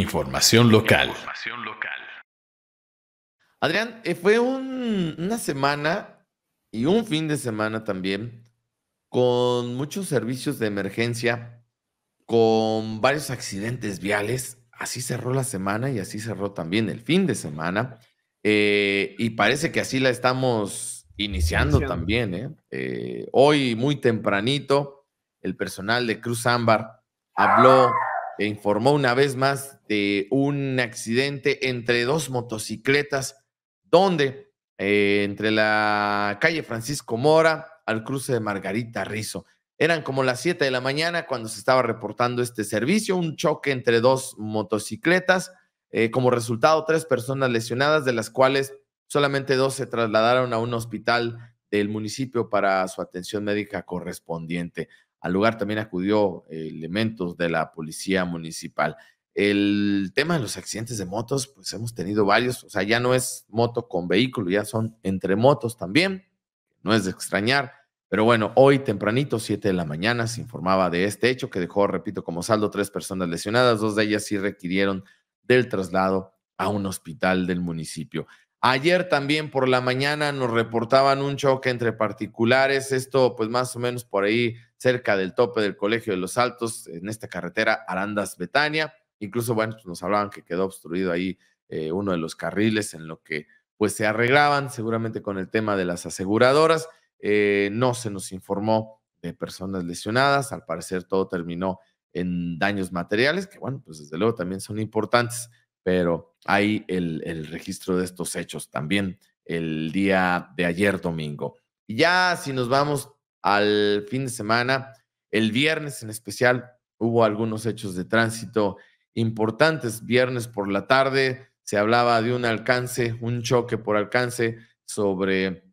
Información local. Adrián, eh, fue una semana y un fin de semana también con muchos servicios de emergencia, con varios accidentes viales. Así cerró la semana y así cerró también el fin de semana. Eh, y parece que así la estamos iniciando, también. ¿eh? hoy muy tempranito, el personal de Cruz Ámbar habló informó una vez más de un accidente entre dos motocicletas, donde eh, entre la calle Francisco Mora al cruce de Margarita Rizo. Eran como las 7 de la mañana cuando se estaba reportando este servicio, un choque entre dos motocicletas. Eh, como resultado, tres personas lesionadas, de las cuales solamente dos se trasladaron a un hospital del municipio para su atención médica correspondiente. Al lugar también acudió eh, elementos de la policía municipal. El tema de los accidentes de motos, pues hemos tenido varios, o sea, ya no es moto con vehículo, ya son entre motos también, no es de extrañar. Pero bueno, hoy tempranito, 7 de la mañana, se informaba de este hecho que dejó, repito, como saldo tres personas lesionadas, dos de ellas sí requirieron del traslado a un hospital del municipio. Ayer también por la mañana nos reportaban un choque entre particulares, esto pues más o menos por ahí cerca del tope del Colegio de los Altos, en esta carretera Arandas-Betania. Incluso, bueno, pues, nos hablaban que quedó obstruido ahí eh, uno de los carriles en lo que pues se arreglaban, seguramente con el tema de las aseguradoras. Eh, no se nos informó de personas lesionadas, al parecer todo terminó en daños materiales, que bueno, pues desde luego también son importantes, pero hay el, el registro de estos hechos también el día de ayer domingo. Y ya si nos vamos al fin de semana. El viernes en especial hubo algunos hechos de tránsito importantes. Viernes por la tarde se hablaba de un alcance, un choque por alcance sobre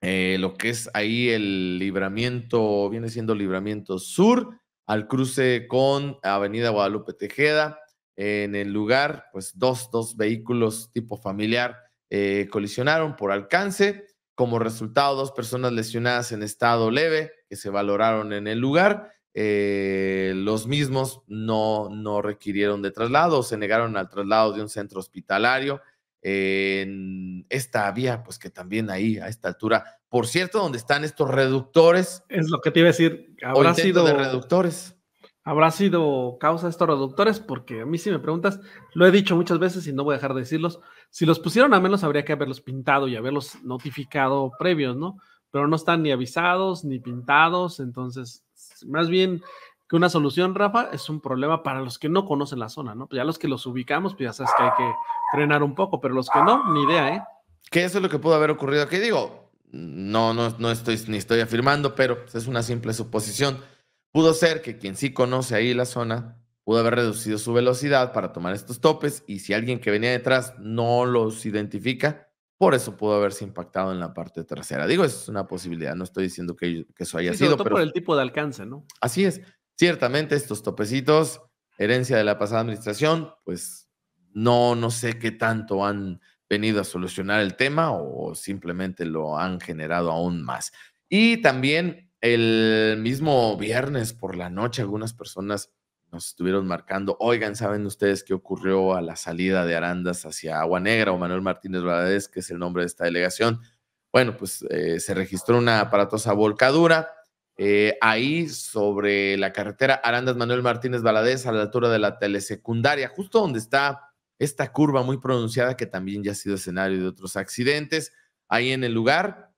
eh, lo que es ahí el libramiento, viene siendo libramiento sur, al cruce con Avenida Guadalupe Tejeda. En el lugar, pues dos, dos vehículos tipo familiar eh, colisionaron por alcance. Como resultado, dos personas lesionadas en estado leve que se valoraron en el lugar. Eh, los mismos no, no requirieron de traslado, se negaron al traslado de un centro hospitalario. en esta vía, pues que también ahí, a esta altura, por cierto, donde están estos reductores. Es lo que te iba a decir, habrá sido. de reductores habrá sido causa de estos reductores, porque a mí si me preguntas, lo he dicho muchas veces y no voy a dejar de decirlos, si los pusieron a menos habría que haberlos pintado y haberlos notificado previos, ¿no? Pero no están ni avisados ni pintados, entonces más bien que una solución, Rafa, es un problema para los que no conocen la zona, ¿no? Pues ya los que los ubicamos, pues ya sabes que hay que frenar un poco, pero los que no, ni idea, ¿eh? ¿Qué es lo que pudo haber ocurrido aquí, digo, no, no, no estoy, ni estoy afirmando, pero pues, es una simple suposición Pudo ser que quien sí conoce ahí la zona pudo haber reducido su velocidad para tomar estos topes y si alguien que venía detrás no los identifica, por eso pudo haberse impactado en la parte trasera. Digo, es una posibilidad, no estoy diciendo que, eso haya sido. Sobre todo por el tipo de alcance, ¿no? Así es. Ciertamente estos topecitos, herencia de la pasada administración, pues no, no sé qué tanto han venido a solucionar el tema o simplemente lo han generado aún más. Y también el mismo viernes por la noche algunas personas nos estuvieron marcando, oigan, ¿saben ustedes qué ocurrió a la salida de Arandas hacia Agua Negra o Manuel Martínez Valadez, que es el nombre de esta delegación? Bueno, pues eh, se registró una aparatosa volcadura eh, ahí sobre la carretera Arandas Manuel Martínez Valadez a la altura de la telesecundaria, justo donde está esta curva muy pronunciada que también ya ha sido escenario de otros accidentes. Ahí en el lugar,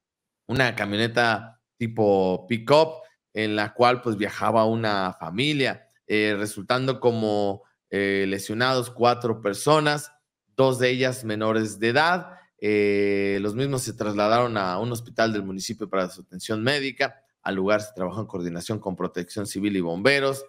una camioneta tipo pick-up, en la cual pues viajaba una familia, eh, resultando como eh, lesionados cuatro personas, dos de ellas menores de edad. Eh, los mismos se trasladaron a un hospital del municipio para su atención médica. Al lugar se trabajó en coordinación con protección civil y bomberos,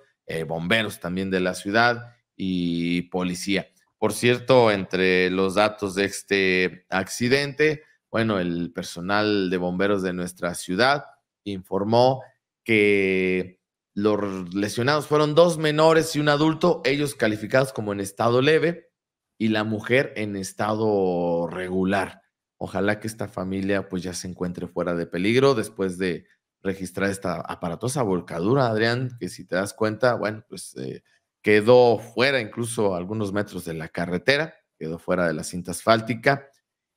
bomberos también de la ciudad y policía. Por cierto, entre los datos de este accidente, bueno, el personal de bomberos de nuestra ciudad informó que los lesionados fueron dos menores y un adulto, ellos calificados como en estado leve y la mujer en estado regular. Ojalá que esta familia pues ya se encuentre fuera de peligro después de registrar esta aparatosa volcadura, Adrián, que si te das cuenta, bueno, pues eh, quedó fuera incluso algunos metros de la carretera, quedó fuera de la cinta asfáltica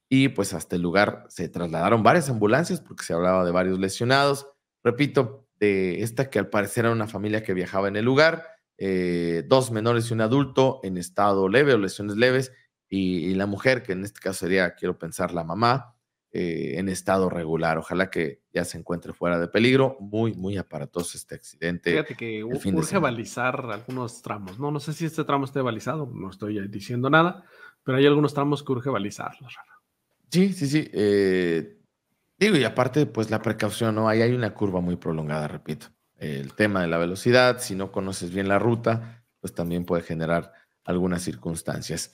y pues hasta el lugar se trasladaron varias ambulancias porque se hablaba de varios lesionados. Repito, de esta que al parecer era una familia que viajaba en el lugar, eh, dos menores y un adulto en estado leve o lesiones leves y, la mujer, que en este caso sería, quiero pensar, la mamá, eh, en estado regular. Ojalá que ya se encuentre fuera de peligro. Muy, muy aparatoso este accidente. Fíjate que urge balizar algunos tramos, ¿no? No sé si este tramo esté balizado, no estoy diciendo nada, pero hay algunos tramos que urge balizarlos, Sí, sí, sí. Eh, digo, y aparte, pues la precaución, ¿no? Ahí hay una curva muy prolongada, repito. El tema de la velocidad, si no conoces bien la ruta, pues también puede generar algunas circunstancias.